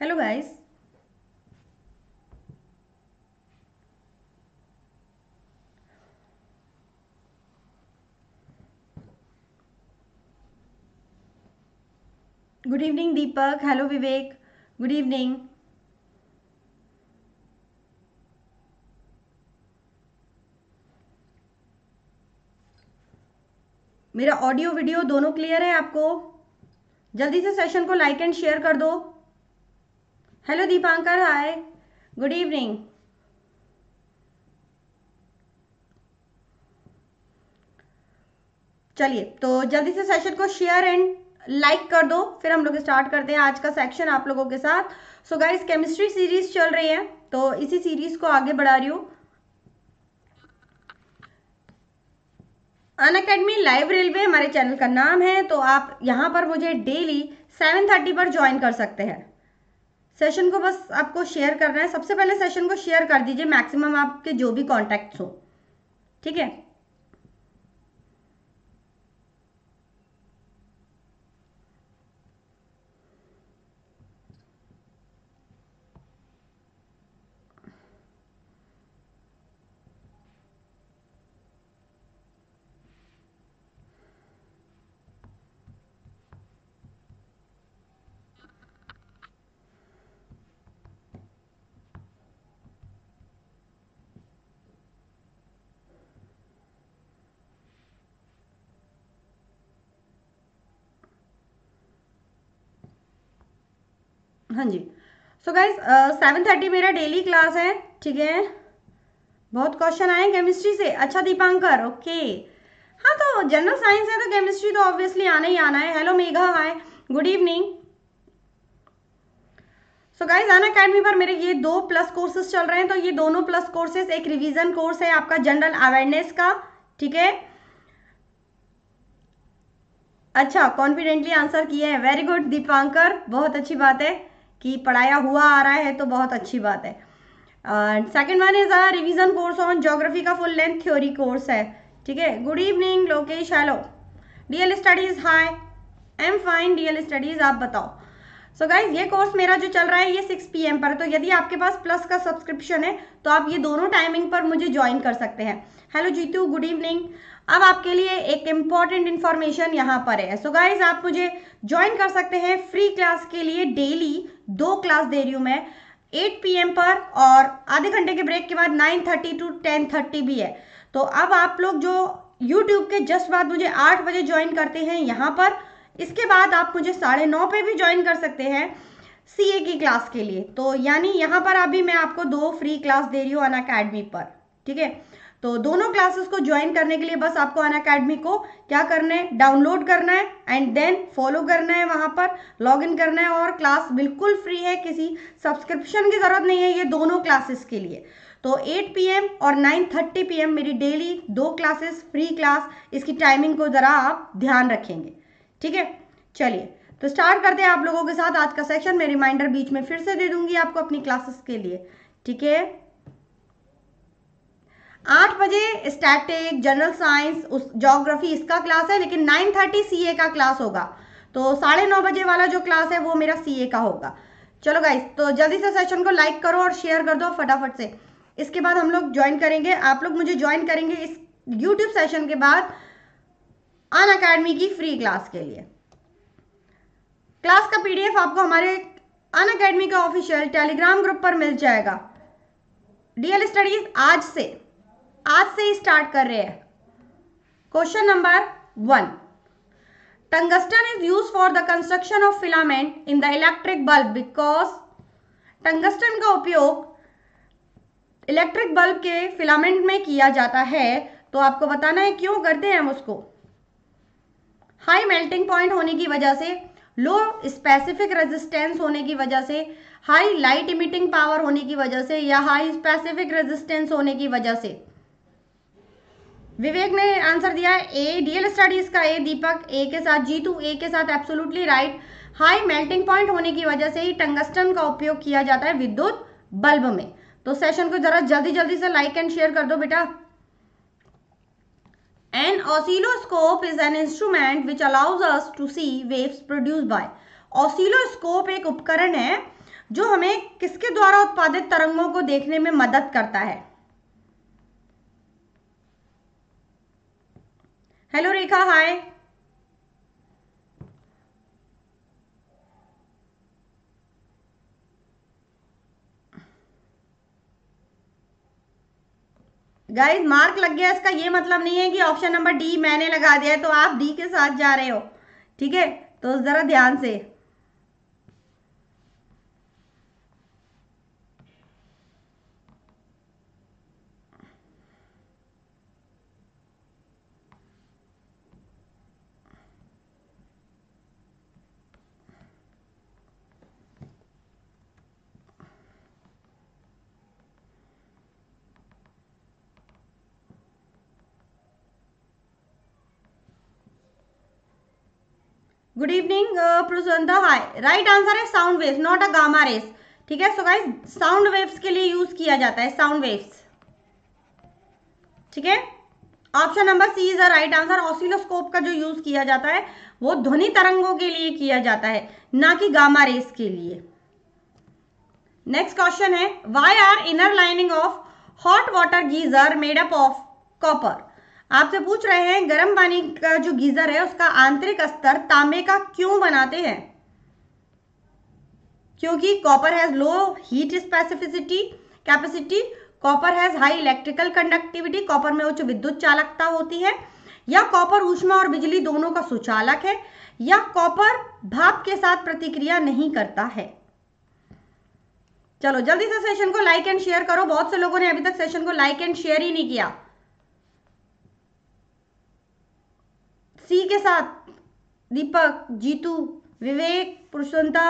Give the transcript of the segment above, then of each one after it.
Hello guys good evening Deepak hello Vivek good evening मेरा audio video दोनों clear है आपको जल्दी से सेशन को लाइक एंड शेयर कर दो hello Dipankar hi good evening चलिए तो जल्दी से सेशन को शेयर एंड लाइक कर दो फिर हम लोग स्टार्ट करते हैं आज का सेक्शन आप लोगों के साथ सो गाइस केमिस्ट्री सीरीज चल रही है तो इसी सीरीज को आगे बढ़ा रही हूँ अन अकेडमी लाइव रेलवे हमारे चैनल का नाम है तो आप यहां पर मुझे डेली 7:30 पर ज्वाइन कर सकते हैं सेशन को बस आपको शेयर करना है सबसे पहले सेशन को शेयर कर दीजिए मैक्सिमम आपके जो भी कॉन्टैक्ट्स हो ठीक है हाँ जी सो गाइज सेवन थर्टी मेरा डेली क्लास है ठीक है बहुत क्वेश्चन आए केमिस्ट्री से अच्छा दीपांकर ओके हाँ तो जनरल साइंस है तो केमिस्ट्री तो ऑब्वियसली आना ही आना है hello Megha hi good evening so guys Unacademy पर मेरे ये दो प्लस कोर्सेज चल रहे हैं तो ये दोनों प्लस कोर्सेज एक रिवीजन कोर्स है आपका जनरल अवेयरनेस का ठीक है अच्छा कॉन्फिडेंटली आंसर किए हैं वेरी गुड दीपांकर बहुत अच्छी बात है कि पढ़ाया हुआ आ रहा है तो बहुत अच्छी बात है second one is a revision course on geography का फुल लेंथ थ्योरी कोर्स है ठीक है good evening Lokesh hello L studies hi I am fine L studies आप बताओ सो so गाइज ये कोर्स मेरा जो चल रहा है ये 6 पी पर है तो यदि आपके पास प्लस का सब्सक्रिप्शन है तो आप ये दोनों टाइमिंग पर मुझे ज्वाइन कर सकते हैं हेलो जीतू गुड इवनिंग अब आपके लिए एक इम्पॉर्टेंट इन्फॉर्मेशन यहाँ पर है सो so गाइज आप मुझे ज्वाइन कर सकते हैं फ्री क्लास के लिए डेली दो क्लास दे रही हूँ मैं 8 पी पर और आधे घंटे के ब्रेक के बाद 9:30 टू टेन भी है तो अब आप लोग जो यूट्यूब के जस्ट बाद मुझे आठ बजे ज्वाइन करते हैं यहाँ पर इसके बाद आप मुझे साढ़े नौ पे भी ज्वाइन कर सकते हैं ए की क्लास के लिए तो यानी यहाँ पर अभी मैं आपको दो फ्री क्लास दे रही हूँ अन अकेडमी पर ठीक है तो दोनों क्लासेस को ज्वाइन करने के लिए बस आपको अन अकेडमी को क्या करना है डाउनलोड करना है एंड देन फॉलो करना है वहाँ पर लॉग इन करना है और क्लास बिल्कुल फ्री है किसी सब्सक्रिप्शन की ज़रूरत नहीं है ये दोनों क्लासेस के लिए तो 8 पीएम और 9:30 पीएम मेरी डेली दो क्लासेस फ्री क्लास इसकी टाइमिंग को ज़रा आप ध्यान रखेंगे ठीक है चलिए तो स्टार्ट करते हैं आप लोगों के साथ आज का सेक्शन मैं रिमाइंडर बीच में फिर से दे दूंगी आपको अपनी क्लासेस के लिए ठीक है आठ बजे स्टैटिक जनरल साइंस उस जोग्राफी इसका क्लास है लेकिन नाइन थर्टी सी का क्लास होगा तो साढ़े नौ बजे वाला जो क्लास है वो मेरा सी का होगा चलो गाइस तो जल्दी से सेशन को लाइक करो और शेयर कर दो फटाफट से इसके बाद हम लोग ज्वाइन करेंगे आप लोग मुझे ज्वाइन करेंगे इस यूट्यूब सेशन के बाद अन अकेडमी की फ्री क्लास के लिए क्लास का पीडीएफ आपको हमारे अन अकेडमी का ऑफिशियल टेलीग्राम ग्रुप पर मिल जाएगा डीएल स्टडीज आज से आज से ही स्टार्ट कर रहे हैं question number one tungsten is use for the construction of filament in the electric bulb because tungsten का उपयोग इलेक्ट्रिक बल्ब के फिलामेंट में किया जाता है तो आपको बताना है क्यों करते हैं हम उसको हाई मेल्टिंग पॉइंट होने की वजह से लो स्पेसिफिक रेजिस्टेंस होने की वजह से हाई लाइट इमिटिंग पावर होने की वजह से या हाई स्पेसिफिक रेजिस्टेंस होने की वजह से विवेक ने आंसर दिया है ए डीएल स्टडीज का ए दीपक ए के साथ जीतू ए के साथ absolutely right high melting point होने की वजह से ही टंगस्टन का उपयोग किया जाता है विद्युत बल्ब में तो सेशन को जरा जल्दी जल्दी से लाइक एंड शेयर कर दो बेटा An oscilloscope is an instrument which allows us to see waves produced by oscilloscope एक उपकरण है जो हमें किसके द्वारा उत्पादित तरंगों को देखने में मदद करता है hello Rekha hi guys mark लग गया इसका ये मतलब नहीं है कि ऑप्शन नंबर डी मैंने लगा दिया है तो आप डी के साथ जा रहे हो ठीक है तो ज़रा ध्यान से good evening hi right answer है sound waves not a gamma rays ठीक है सो गाइस साउंड वेव्स के लिए यूज किया जाता है साउंड वेव्स ठीक है option number C is the right answer oscilloscope का जो यूज किया जाता है वो ध्वनि तरंगों के लिए किया जाता है ना कि गामा रेस के लिए नेक्स्ट क्वेश्चन है why are inner lining of hot water geyser made up of copper आपसे पूछ रहे हैं गर्म पानी का जो गीजर है उसका आंतरिक स्तर तांबे का क्यों बनाते हैं क्योंकि copper has low heat specificity capacity copper has high electrical conductivity copper में उच्च विद्युत चालकता होती है या कॉपर ऊष्मा और बिजली दोनों का सुचालक है या कॉपर भाप के साथ प्रतिक्रिया नहीं करता है चलो जल्दी से सेशन को लाइक एंड शेयर करो बहुत से लोगों ने अभी तक सेशन को लाइक एंड शेयर ही नहीं किया सी के साथ दीपक जीतू विवेक पुरुषोत्ता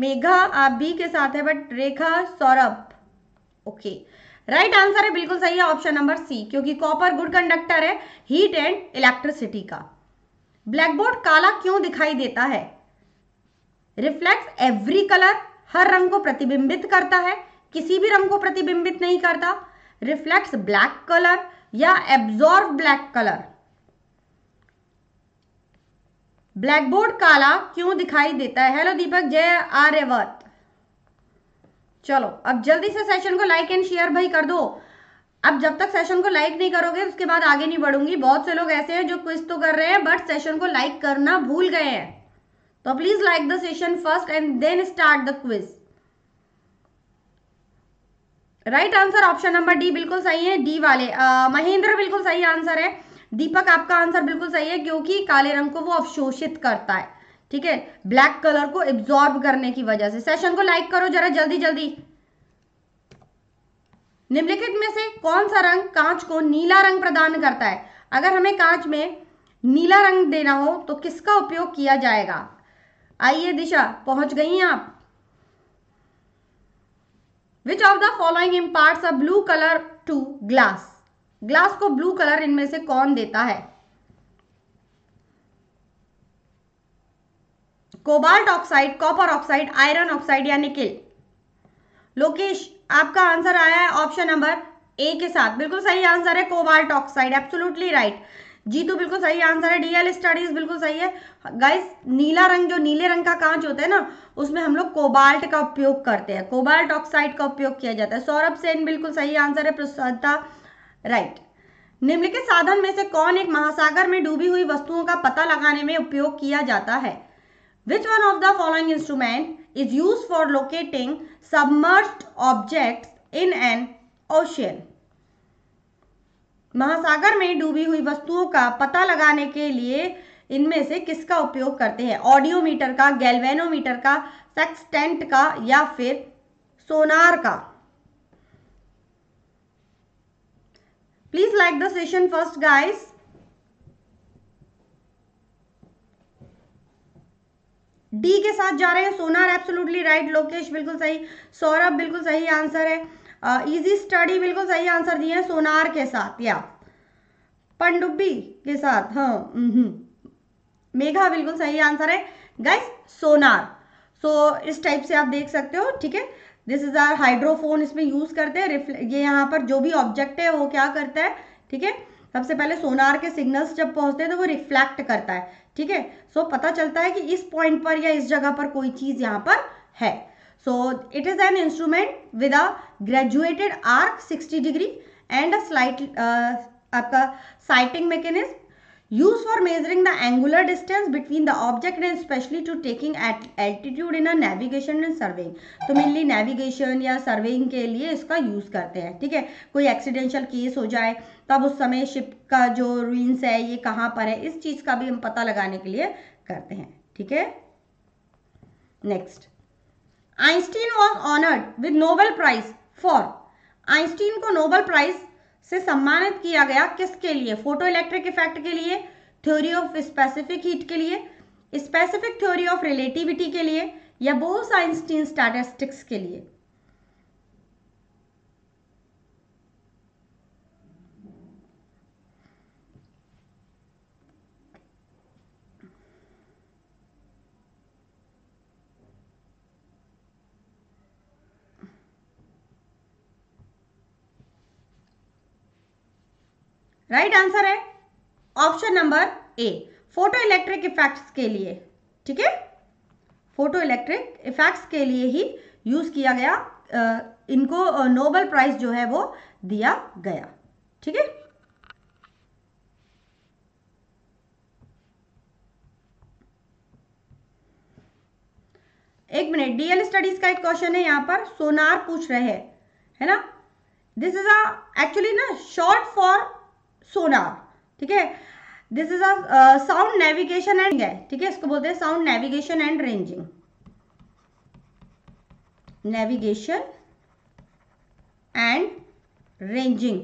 मेघा आप बी के साथ है but Rekha Saurabh okay right answer है बिल्कुल सही है ऑप्शन नंबर सी क्योंकि कॉपर गुड कंडक्टर है हीट एंड इलेक्ट्रिसिटी का ब्लैक बोर्ड काला क्यों दिखाई देता है रिफ्लेक्ट एवरी कलर हर रंग को प्रतिबिंबित करता है किसी भी रंग को प्रतिबिंबित नहीं करता रिफ्लेक्ट ब्लैक कलर या absorb black colour black board काला क्यों दिखाई देता है हेलो दीपक जय आर्यवत चलो अब जल्दी से सेशन को लाइक एंड शेयर भाई कर दो अब जब तक सेशन को लाइक नहीं करोगे उसके बाद आगे नहीं बढ़ूंगी बहुत से लोग ऐसे हैं जो क्विज तो कर रहे हैं बट सेशन को लाइक करना भूल गए हैं तो please like the session first and then start the quiz right answer option number D बिल्कुल सही है डी वाले आ, महेंद्र बिल्कुल सही आंसर है दीपक आपका आंसर बिल्कुल सही है क्योंकि काले रंग को वो अवशोषित करता है ठीक है ब्लैक कलर को एब्जॉर्ब करने की वजह से सेशन को लाइक करो जरा जल्दी जल्दी निम्नलिखित में से कौन सा रंग कांच को नीला रंग प्रदान करता है अगर हमें कांच में नीला रंग देना हो तो किसका उपयोग किया जाएगा आइए दिशा पहुंच गई हैं आप which of the following impart a blue colour to glass glass को ब्लू कलर इनमें से कौन देता है cobalt oxide copper oxide iron oxide या निकिल लोकेश आपका आंसर आया है ऑप्शन नंबर ए के साथ बिल्कुल सही आंसर है cobalt oxide absolutely right Jeetu बिल्कुल सही आंसर है डीएल स्टडीज बिल्कुल सही है गाइस नीला रंग जो नीले रंग का कांच होता है ना उसमें हम लोग कोबाल्ट का उपयोग करते हैं कोबाल्ट ऑक्साइड का उपयोग किया जाता है सौरभ सेन बिल्कुल सही आंसर है प्रसादा राइट निम्नलिखित साधन में से कौन एक महासागर में डूबी हुई वस्तुओं का पता लगाने में उपयोग किया जाता है which one of the following instrument is use for locating submerged object in an ocean महासागर में डूबी हुई वस्तुओं का पता लगाने के लिए इनमें से किसका उपयोग करते हैं ऑडियोमीटर का गैल्वेनोमीटर का सेक्सटेंट का या फिर सोनार का please like the session first guys D के साथ जा रहे हैं सोनार एब्सोल्युटली राइट लोकेश बिल्कुल सही सौरभ बिल्कुल सही आंसर है इजी uh, स्टडी बिल्कुल सही आंसर दिए हैं सोनार के साथ या पंडुबी के साथ हाँ मेघा बिल्कुल सही आंसर है गाइस सोनार सो so, इस टाइप से आप देख सकते हो ठीक है दिस इज आर हाइड्रोफोन इसमें यूज करते हैं ये यहाँ पर जो भी ऑब्जेक्ट है वो क्या करता है ठीक है सबसे पहले सोनार के सिग्नल्स जब पहुंचते हैं तो वो रिफ्लेक्ट करता है ठीक है सो पता चलता है कि इस पॉइंट पर या इस जगह पर कोई चीज यहाँ पर है so it is an instrument with a graduated arc 60 degree and a slight आपका sighting mechanism used for measuring the angular distance between the object and especially to taking at altitude in a navigation and surveying तो mainly navigation या surveying के लिए इसका use करते हैं ठीक है कोई accidental case हो जाए तब उस समय ship का जो ruins है ये कहाँ पर है इस चीज़ का भी हम पता लगाने के लिए करते हैं ठीक है Next. Einstein was honored with Nobel Prize for. Einstein को Nobel Prize से सम्मानित किया गया किसके लिए फोटो इलेक्ट्रिक इफेक्ट के लिए थ्योरी ऑफ स्पेसिफिक हीट के लिए स्पेसिफिक थ्योरी ऑफ रिलेटिविटी के लिए या बोस आइंस्टीन स्टैटिस्टिक्स के लिए राइट आंसर है option number A photoelectric effects के लिए ठीक है फोटो इलेक्ट्रिक इफेक्ट्स के लिए ही यूज किया गया आ, इनको नोबल प्राइज जो है वो दिया गया ठीक है एक मिनट डीएल स्टडीज का एक क्वेश्चन है यहां पर सोनार पूछ रहे हैं है ना दिस इज एक्चुअली ना शॉर्ट फॉर सोनार ठीक है this is a sound navigation and है ठीक है इसको बोलते हैं sound navigation and ranging navigation and ranging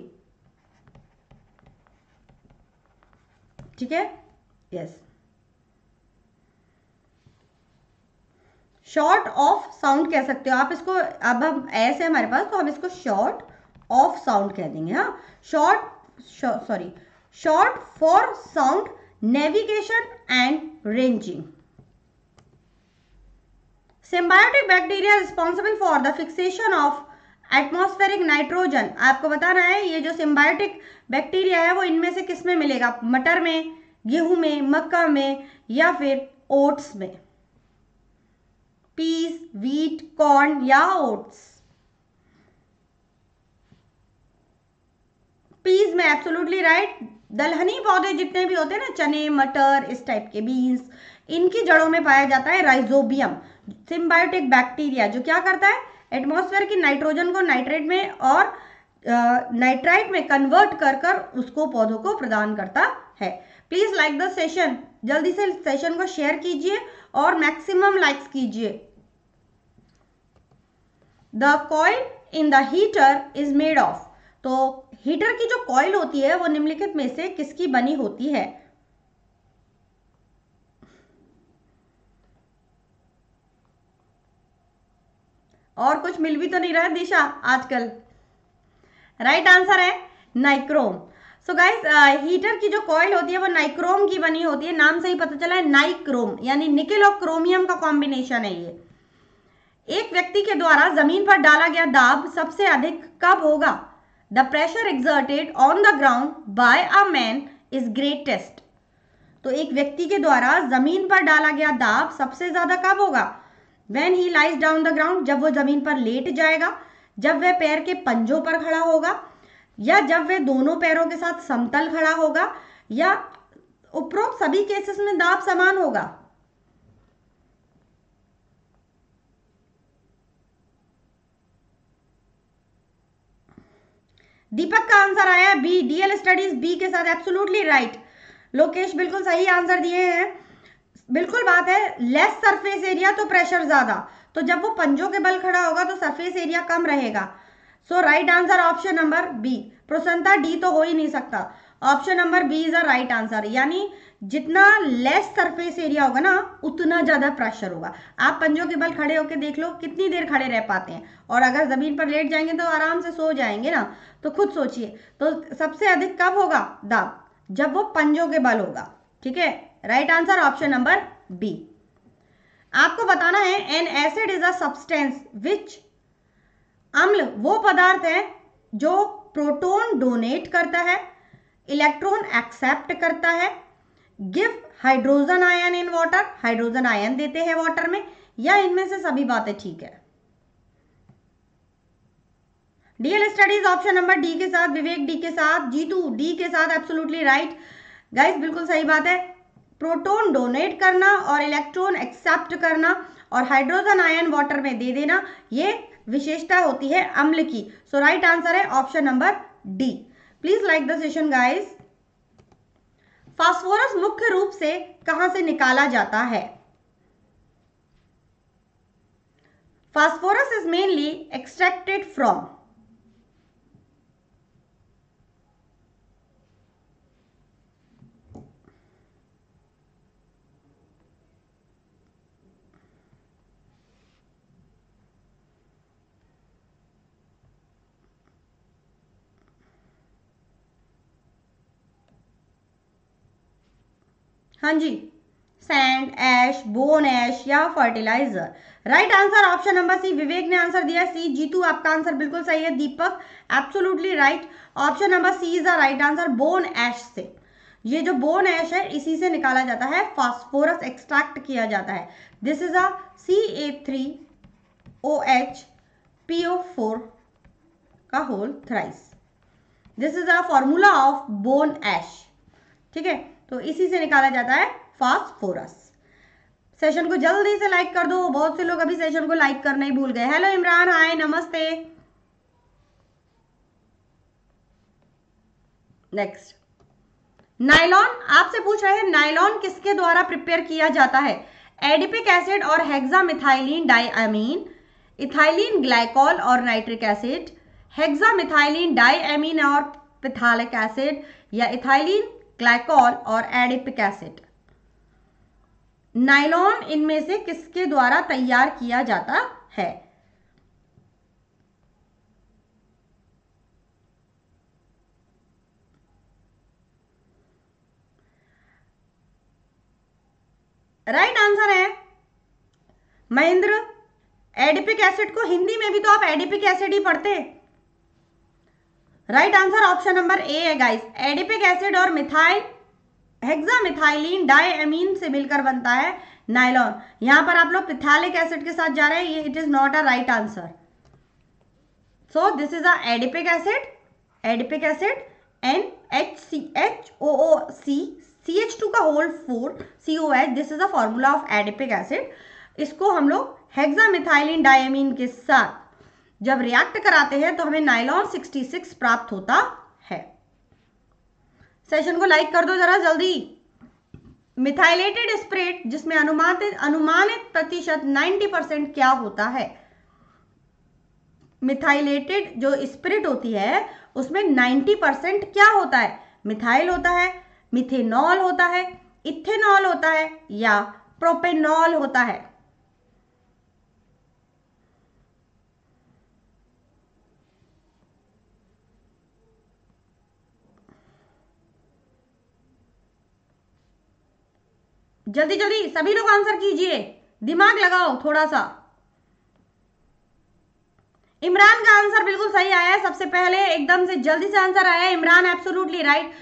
ठीक है यस शॉर्ट ऑफ साउंड कह सकते हो आप इसको अब हम ऐसे हमारे पास तो हम इसको शॉर्ट ऑफ साउंड कह देंगे हाँ short sorry short for sound navigation and ranging symbiotic bacteria responsible for the fixation of atmospheric nitrogen आपको बताना है ये जो सिम्बायोटिक बैक्टीरिया है वो इनमें से किसमें मिलेगा मटर में गेहूं में मक्का में या फिर ओट्स में पीस वीट कॉर्न या ओट्स पीज में एब्सोल्युटली राइट दलहनी पौधे जितने भी होते हैं ना चने मटर इस टाइप के बीन्स इनकी जड़ों में पाया जाता है राइजोबियम सिम्बायोटिक बैक्टीरिया जो क्या करता है एटमोसफेयर की नाइट्रोजन को नाइट्रेट में और नाइट्राइट में कन्वर्ट कर कर उसको पौधों को प्रदान करता है प्लीज लाइक द सेशन जल्दी से सेशन को शेयर कीजिए और मैक्सिमम लाइक्स कीजिए the coil in the heater is made of तो हीटर की जो कॉइल होती है वो निम्नलिखित में से किसकी बनी होती है और कुछ मिल भी तो नहीं रहा है दिशा आजकल राइट right आंसर है नाइक्रोम सो गाइस हीटर की जो कॉइल होती है वो नाइक्रोम की बनी होती है नाम से ही पता चला है नाइक्रोम यानी निकेल और क्रोमियम का कॉम्बिनेशन है ये एक व्यक्ति के द्वारा जमीन पर डाला गया दाब सबसे अधिक कब होगा the pressure exerted on the ground by a man is greatest तो एक व्यक्ति के द्वारा जमीन पर डाला गया दाब सबसे ज्यादा कब होगा when he lies down the ground जब वो जमीन पर लेट जाएगा जब वह पैर के पंजों पर खड़ा होगा या जब वह दोनों पैरों के साथ समतल खड़ा होगा या उपरोक्त सभी केसेस में दाब समान होगा दीपक का आंसर आया है बी डीएल स्टडीज बी के साथ एब्सोल्युटली राइट लोकेश बिल्कुल सही आंसर दिए हैं बिल्कुल बात है लेस सरफेस एरिया तो प्रेशर ज्यादा तो जब वो पंजों के बल खड़ा होगा तो सरफेस एरिया कम रहेगा so right answer option number B Prasannata D तो हो ही नहीं सकता option number B is a right answer यानी जितना लेस सरफेस एरिया होगा ना उतना ज़्यादा प्रेशर होगा आप पंजों के बल खड़े होकर देख लो कितनी देर खड़े रह पाते हैं और अगर ज़मीन पर लेट जाएंगे तो आराम से सो जाएंगे ना तो खुद सोचिए तो सबसे अधिक कब होगा दब जब वो पंजों के बल होगा ठीक है right answer option number B आपको बताना है an acid is a substance which अम्ल वो पदार्थ है जो प्रोटोन डोनेट करता है इलेक्ट्रॉन एक्सेप्ट करता है give hydrogen ion in water hydrogen ion देते हैं वाटर में या इनमें से सभी बातें ठीक है DL studies option number D के साथ विवेक डी के साथ जीतू डी के साथ एब्सोल्युटली राइट गाइस बिल्कुल सही बात है प्रोटोन डोनेट करना और इलेक्ट्रॉन एक्सेप्ट करना और हाइड्रोजन आयन वाटर में दे देना ये विशेषता होती है अम्ल की सो राइट आंसर है option number D please like the session guys phosphorus मुख्य रूप से कहां से निकाला जाता है phosphorus is mainly extracted from हाँ जी सैंड एश बोन एश या fertilizer right answer option number C Vivek ने आंसर दिया सी जीतू आपका आंसर बिल्कुल सही है Deepak absolutely right option number C is the right answer bone ash से ये जो बोन एश है इसी से निकाला जाता है फास्फोरस एक्सट्रैक्ट किया जाता है this is a C A three O H P O four का whole thrice this is a formula of bone ash ठीक है तो इसी से निकाला जाता है फास्फोरस सेशन को जल्दी से लाइक कर दो बहुत से लोग अभी सेशन को लाइक करना ही भूल गए हेलो इमरान हाय नमस्ते नेक्स्ट नाइलॉन आपसे पूछ रहे हैं नाइलॉन किसके द्वारा प्रिपेयर किया जाता है एडिपिक एसिड और हेक्सामिथाइलिन डाइएमीन इथाइलिन ग्लाइकोल और नाइट्रिक एसिड हेक्सामिथाइलिन डाइएमीन और पिथालिक एसिड या इथाइलिन ग्लाइकॉल और एडिपिक एसिड नाइलॉन इनमें से किसके द्वारा तैयार किया जाता है राइट right आंसर है महेंद्र एडिपिक एसिड को हिंदी में भी तो आप एडिपिक एसिड ही पढ़ते right answer option number A है गाइस एडिपिक एसिड और मिथाइल हेक्सामिथाइलिन डायमीन से मिलकर बनता है नाइलॉन यहां पर आप लोग पिथालिक एसिड के साथ जा रहे हैं ये it is not a right answer so this is a adipic acid adipic acid N H C H O O C C H two का whole four C O H this is a formula of adipic acid इसको हम लोग hexamethylene diamine के साथ जब react कराते हैं तो हमें नाइलॉन 66 प्राप्त होता है सेशन को लाइक कर दो जरा जल्दी मिथाइलेटेड स्प्रेड जिसमें अनुमानित अनुमानित प्रतिशत 90 परसेंट क्या होता है मिथाइलेटेड जो स्प्रिट होती है उसमें 90 परसेंट क्या होता है मिथाइल होता है मिथेनॉल होता है इथेनॉल होता है या प्रोपेनॉल होता है जल्दी जल्दी सभी लोग आंसर कीजिए दिमाग लगाओ थोड़ा सा इमरान का आंसर बिल्कुल सही आया है सबसे पहले एकदम से जल्दी से आंसर आया इमरान एब्सोल्युटली राइट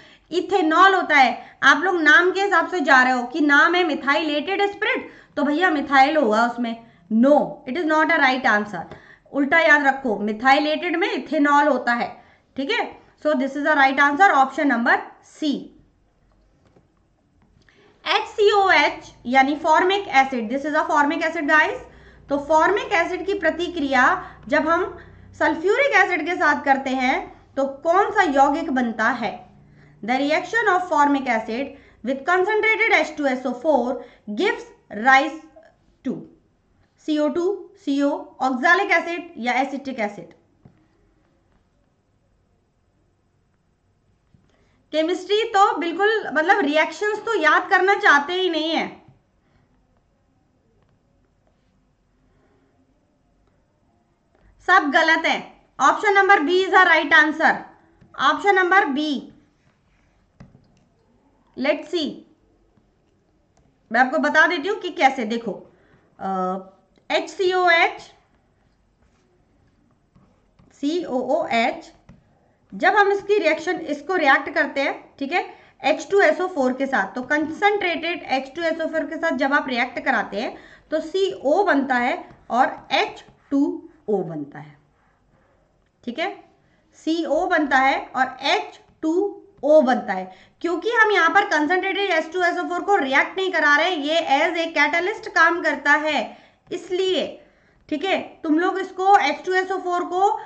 इथेनॉल होता है आप लोग नाम के हिसाब से जा रहे हो कि नाम है लेटेड स्प्रिट तो भैया मिथाइल होगा उसमें no it is not a right answer उल्टा याद रखो मिथाइलेटेड में इथेनॉल होता है ठीक है so this is a right answer option number C HCOH यानी formic acid this is a formic acid guys तो फॉर्मिक एसिड की प्रतिक्रिया जब हम सल्फ्यूरिक एसिड के साथ करते हैं तो कौन सा यौगिक बनता है the reaction of formic acid with concentrated H two S O four gives rise to CO two CO oxalic acid या एसिटिक एसिड केमिस्ट्री तो बिल्कुल मतलब रिएक्शंस तो याद करना चाहते ही नहीं है सब गलत है option number B is a right answer option number B let see मैं आपको बता देती हूं कि कैसे देखो H C O H C O O H जब हम इसकी रिएक्शन इसको रिएक्ट करते हैं ठीक है H2SO4 के साथ तो कंसनट्रेटेड H2SO4 के साथ जब आप रिएक्ट कराते हैं तो CO बनता है और H2O बनता है ठीक है CO बनता है और H2O बनता है क्योंकि हम यहां पर कंसनट्रेटेड H2SO4 को रिएक्ट नहीं करा रहे ये एज ए कैटलिस्ट काम करता है इसलिए ठीक है तुम लोग इसको H2SO4 को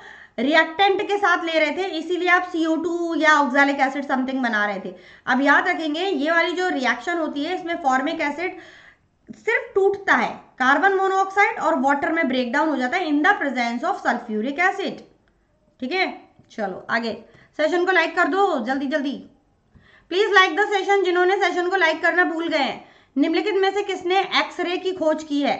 रिएक्टेंट के साथ ले रहे थे इसीलिए आप CO2 या ऑक्सालिक एसिड समथिंग बना रहे थे अब याद रखेंगे ये वाली जो रिएक्शन होती है इसमें फॉर्मिक एसिड सिर्फ टूटता है कार्बन मोनोऑक्साइड और वाटर में ब्रेक डाउन हो जाता है in the presence of sulphuric acid ठीक है चलो आगे सेशन को लाइक कर दो जल्दी जल्दी प्लीज लाइक द सेशन जिन्होंने सेशन को लाइक करना भूल गए निम्नलिखित में से किसने एक्सरे की खोज की है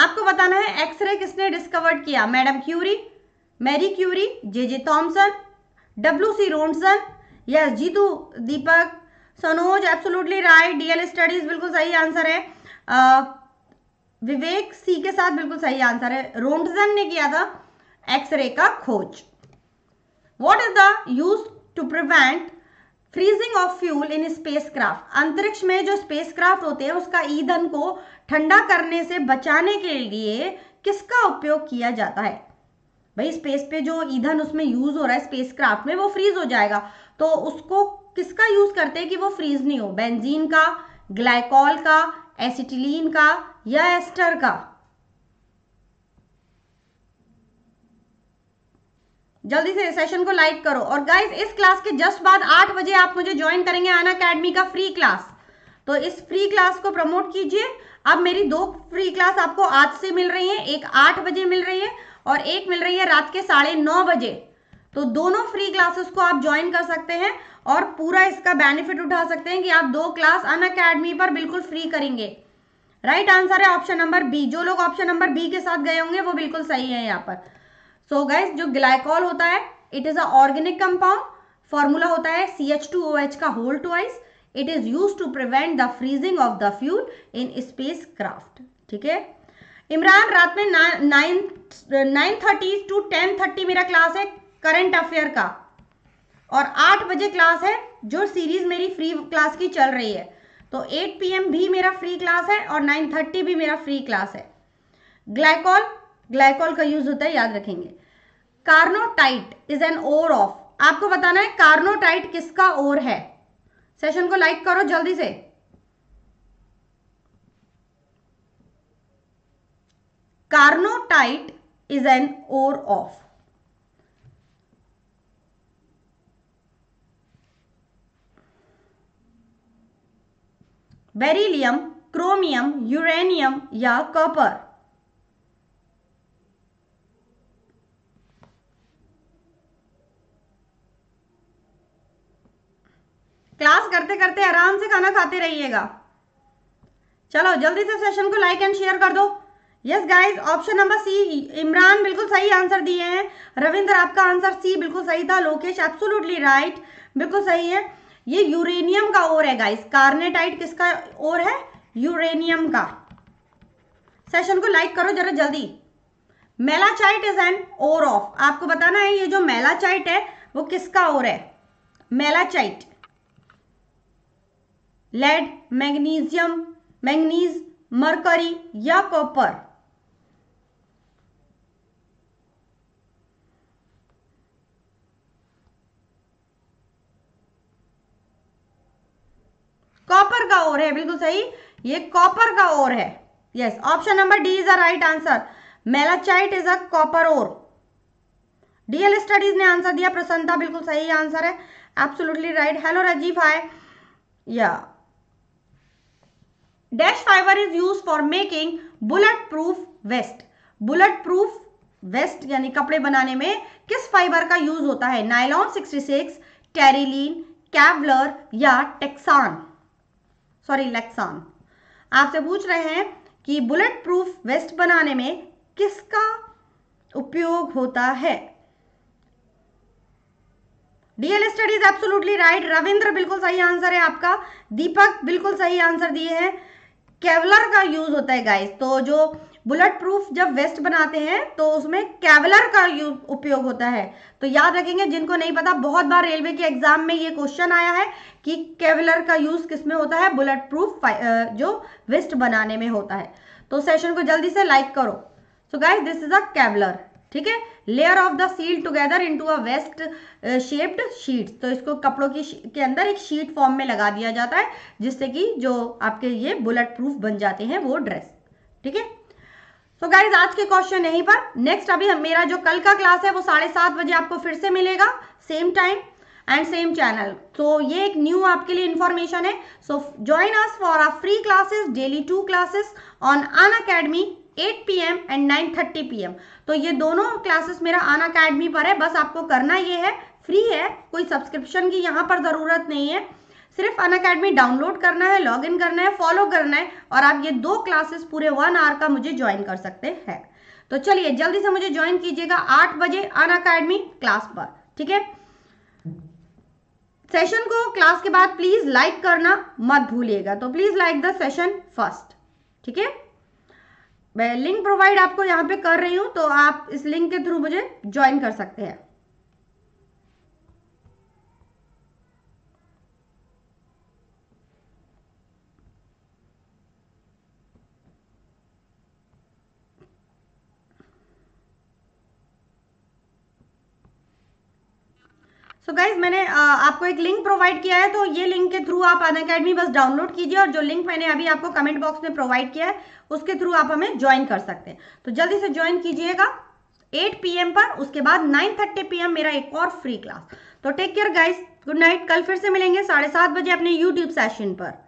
आपको बताना है एक्सरे किसने डिस्कवर किया madam Curie Marie Curie J J Thomson W C Roentgen yes Jeetu Deepak Sanoj absolutely right DL studies बिल्कुल सही आंसर है आ, विवेक सी के साथ बिल्कुल सही आंसर है रोनसन ने किया था एक्सरे का खोज what is the use to prevent freezing of fuel in spacecraft अंतरिक्ष में जो स्पेसक्राफ्ट होते हैं उसका ईंधन को ठंडा करने से बचाने के लिए किसका उपयोग किया जाता है भाई स्पेस पे जो ईंधन उसमें यूज हो रहा है स्पेसक्राफ्ट में वो फ्रीज हो जाएगा तो उसको किसका यूज करते हैं कि वो फ्रीज नहीं हो बेंजीन का ग्लाइकॉल का एसिटिलीन का या एस्टर का जल्दी से सेशन को लाइक करो और गाइज इस क्लास के जस्ट बाद आठ बजे आप मुझे ज्वाइन करेंगे आना अकेडमी का फ्री क्लास तो इस फ्री क्लास को प्रमोट कीजिए अब मेरी दो फ्री क्लास आपको आज से मिल रही है एक आठ बजे मिल रही है और एक मिल रही है रात के साढ़े नौ बजे तो दोनों फ्री क्लासेस को आप ज्वाइन कर सकते हैं और पूरा इसका बेनिफिट उठा सकते हैं कि आप दो क्लास अन अकेडमी पर बिल्कुल फ्री करेंगे राइट right आंसर है ऑप्शन नंबर बी जो लोग ऑप्शन नंबर बी के साथ गए होंगे वो बिल्कुल सही है यहाँ पर सो so गाइज जो ग्लाइकॉल होता है it is a organic compound formula होता है C H two O H का whole twice it is use to prevent the freezing of the fuel in space craft ठीक है इमरान रात में nine thirty to ten thirty मेरा class है current affair का और आठ बजे क्लास है जो सीरीज मेरी फ्री क्लास की चल रही है तो एट पी भी मेरा फ्री क्लास है और नाइन थर्टी भी मेरा फ्री क्लास है ग्लाइकॉल ग्लाइकोल का यूज होता है याद रखेंगे carnotite is an ore of आपको बताना है कार्नोटाइट किसका ओर है सेशन को लाइक करो जल्दी से carnotite is an ore of beryllium chromium uranium या कॉपर क्लास करते करते आराम से खाना खाते रहिएगा चलो जल्दी से सेशन को लाइक एंड शेयर कर दो yes guys option number C Imran बिल्कुल सही आंसर दिए हैं रविंद्र आपका आंसर सी बिल्कुल सही था लोकेश एब्सोल्युटली राइट बिल्कुल सही है ये यूरेनियम का ओर है गाइस कार्नेटाइट किसका ओर है यूरेनियम का सेशन को लाइक करो जरा जल्दी malachite is an ore of आपको बताना है ये जो मेलाचाइट है वो किसका ओर है malachite lead magnesium manganese mercury या कॉपर कॉपर का ओर है बिल्कुल सही ये कॉपर का ओर है yes option number D is the right answer malachite is a copper ore DL studies ने आंसर दिया प्रसन्नता बिल्कुल सही आंसर है absolutely right hello Rajeev hi या dash fibre is use for making bullet proof vest bullet proof vest यानी कपड़े बनाने में किस फाइबर का यूज होता है नाइलॉन 66, टेरिलीन कैवलर या टेक्सान सॉरी लेक्सान आपसे पूछ रहे हैं कि बुलेट प्रूफ वेस्ट बनाने में किसका उपयोग होता है DL studies absolutely right Ravindra बिल्कुल सही आंसर है आपका दीपक बिल्कुल सही आंसर दिए हैं केवलर का यूज होता है गाइस तो जो बुलेट प्रूफ जब वेस्ट बनाते हैं तो उसमें कैवलर का उपयोग होता है तो याद रखेंगे जिनको नहीं पता बहुत बार रेलवे के एग्जाम में ये क्वेश्चन आया है कि कैवलर का यूज किसमें होता है बुलेट प्रूफ जो वेस्ट बनाने में होता है तो सेशन को जल्दी से लाइक करो so guys this is a Kevlar ठीक है layer of the seal together to a vest shaped sheet तो इसको कपड़ों की के अंदर एक शीट फॉर्म में लगा दिया जाता है जिससे कि जो आपके ये बुलेट प्रूफ बन जाते हैं वो ड्रेस ठीक है तो गाइज आज के क्वेश्चन यहीं पर नेक्स्ट अभी हम, मेरा जो कल का क्लास है वो साढ़े सात बजे आपको फिर से मिलेगा same time and same channel तो ये एक न्यू आपके लिए इंफॉर्मेशन है so join us for our free classes daily two classes on Unacademy 8 PM and 9:30 PM तो ये दोनों क्लासेस मेरा अन अकेडमी पर है बस आपको करना ये है फ्री है कोई सब्सक्रिप्शन की यहाँ पर ज़रूरत नहीं है सिर्फ अन अकेडमी डाउनलोड करना है लॉग इन करना है फॉलो करना है और आप ये दो क्लासेस पूरे वन आवर का मुझे ज्वाइन कर सकते हैं तो चलिए जल्दी से मुझे ज्वाइन कीजिएगा आठ बजे अन अकेडमी क्लास पर ठीक है सेशन को क्लास के बाद प्लीज लाइक करना मत भूलिएगा तो please like the session first ठीक है मैं लिंक प्रोवाइड आपको यहाँ पे कर रही हूँ तो आप इस लिंक के थ्रू मुझे ज्वाइन कर सकते हैं सो so गाइज मैंने आपको एक लिंक प्रोवाइड किया है तो ये लिंक के थ्रू आप अन अकेडमी बस डाउनलोड कीजिए और जो लिंक मैंने अभी आपको कमेंट बॉक्स में प्रोवाइड किया है उसके थ्रू आप हमें ज्वाइन कर सकते हैं तो जल्दी से ज्वाइन कीजिएगा 8 पीएम पर उसके बाद 9:30 पीएम मेरा एक और फ्री क्लास तो take care guys good night कल फिर से मिलेंगे साढ़े सात बजे अपने यूट्यूब सेशन पर